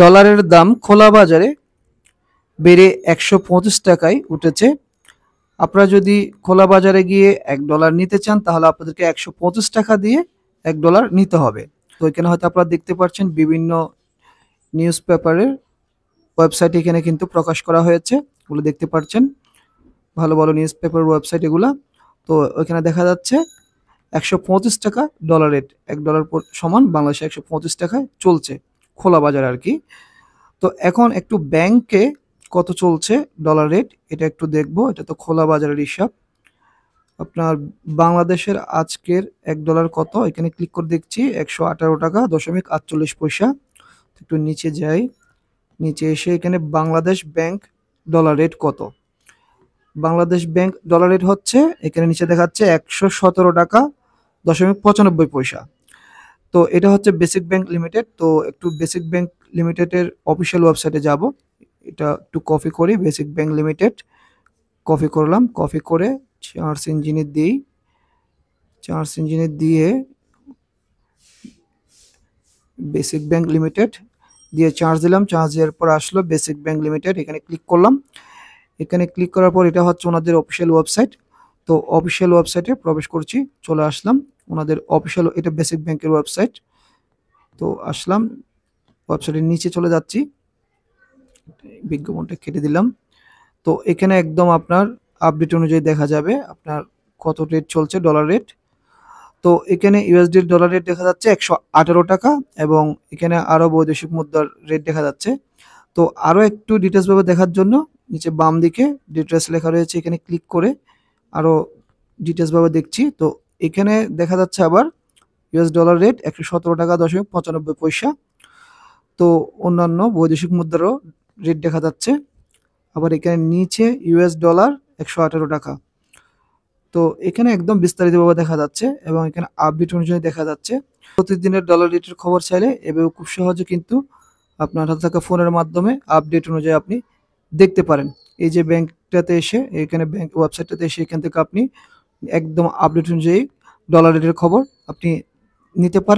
ডলারের দাম খোলা বাজারে বেড়ে একশো পঁচিশ টাকায় উঠেছে আপনারা যদি খোলা বাজারে গিয়ে এক ডলার নিতে চান তাহলে আপনাদেরকে একশো পঁচিশ টাকা দিয়ে এক ডলার নিতে হবে তো এখানে হয়তো আপনারা দেখতে পাচ্ছেন বিভিন্ন নিউজ পেপারের ওয়েবসাইট এখানে কিন্তু প্রকাশ করা হয়েছে ওগুলো দেখতে পাচ্ছেন ভালো ভালো নিউজ পেপার ওয়েবসাইট এগুলো তো ওইখানে দেখা যাচ্ছে একশো টাকা ডলার রেট এক ডলার সমান বাংলাদেশে একশো টাকায় চলছে খোলা বাজার আর কি তো এখন একটু ব্যাংকে কত চলছে ডলার রেট এটা একটু দেখব এটা তো খোলা বাজারের হিসাব আপনার বাংলাদেশের আজকের এক ডলার কত এখানে ক্লিক করে দেখছি একশো আঠারো টাকা দশমিক আটচল্লিশ পয়সা একটু নিচে যাই নিচে এসে এখানে বাংলাদেশ ব্যাংক ডলার রেট কত বাংলাদেশ ব্যাংক ডলার রেট হচ্ছে এখানে নিচে দেখাচ্ছে একশো সতেরো টাকা দশমিক পঁচানব্বই পয়সা তো এটা হচ্ছে বেসিক ব্যাংক লিমিটেড তো একটু বেসিক ব্যাংক লিমিটেডের অফিসিয়াল ওয়েবসাইটে যাব এটা একটু কপি করি বেসিক ব্যাংক লিমিটেড কপি করলাম কপি করে চার্জ ইঞ্জিনে দিই চার্জ ইঞ্জিনে দিয়ে বেসিক ব্যাংক লিমিটেড দিয়ে চার্জ দিলাম চার্জ দেওয়ার পর আসলো বেসিক ব্যাংক লিমিটেড এখানে ক্লিক করলাম এখানে ক্লিক করার পর এটা হচ্ছে ওনাদের অফিসিয়াল ওয়েবসাইট তো অফিসিয়াল ওয়েবসাইটে প্রবেশ করছি চলে আসলাম ওনাদের অফিসিয়াল এটা বেসিক ব্যাংকের ওয়েবসাইট তো আসলাম ওয়েবসাইটের নিচে চলে যাচ্ছি বিজ্ঞাপনটা কেটে দিলাম তো এখানে একদম আপনার আপডেট অনুযায়ী দেখা যাবে আপনার কত রেট চলছে ডলার রেট তো এখানে ইউএসডির ডলার রেট দেখা যাচ্ছে একশো টাকা এবং এখানে আরও বৈদেশিক মুদ্রার রেট দেখা যাচ্ছে তো আরও একটু ডিটেলসভাবে দেখার জন্য নিচে বাম দিকে ডিটেলস লেখা রয়েছে এখানে ক্লিক করে আরও ডিটেলসভাবে দেখছি তো এখানে দেখা যাচ্ছে আবার ইউএস ডলার রেট একশো সতেরো টাকা দশমিক পঁচানব্বই পয়সা তো অন্যান্য বৈদেশিক মুদ্রারও রেট দেখা যাচ্ছে আবার এখানে নিচে ইউএস ডলার একশো আঠারো টাকা তো এখানে একদম বিস্তারিতভাবে দেখা যাচ্ছে এবং এখানে আপডেট অনুযায়ী দেখা যাচ্ছে প্রতিদিনের ডলার রেটের খবর চাইলে এভাবে খুব সহজে কিন্তু আপনার হাতে থাকা ফোনের মাধ্যমে আপডেট অনুযায়ী আপনি দেখতে পারেন এই যে ব্যাংকটাতে এসে এখানে ব্যাংক ওয়েবসাইটটাতে এসে এখান থেকে আপনি একদম আপডেট অনুযায়ী ডলার রেটের খবর আপনি নিতে পারেন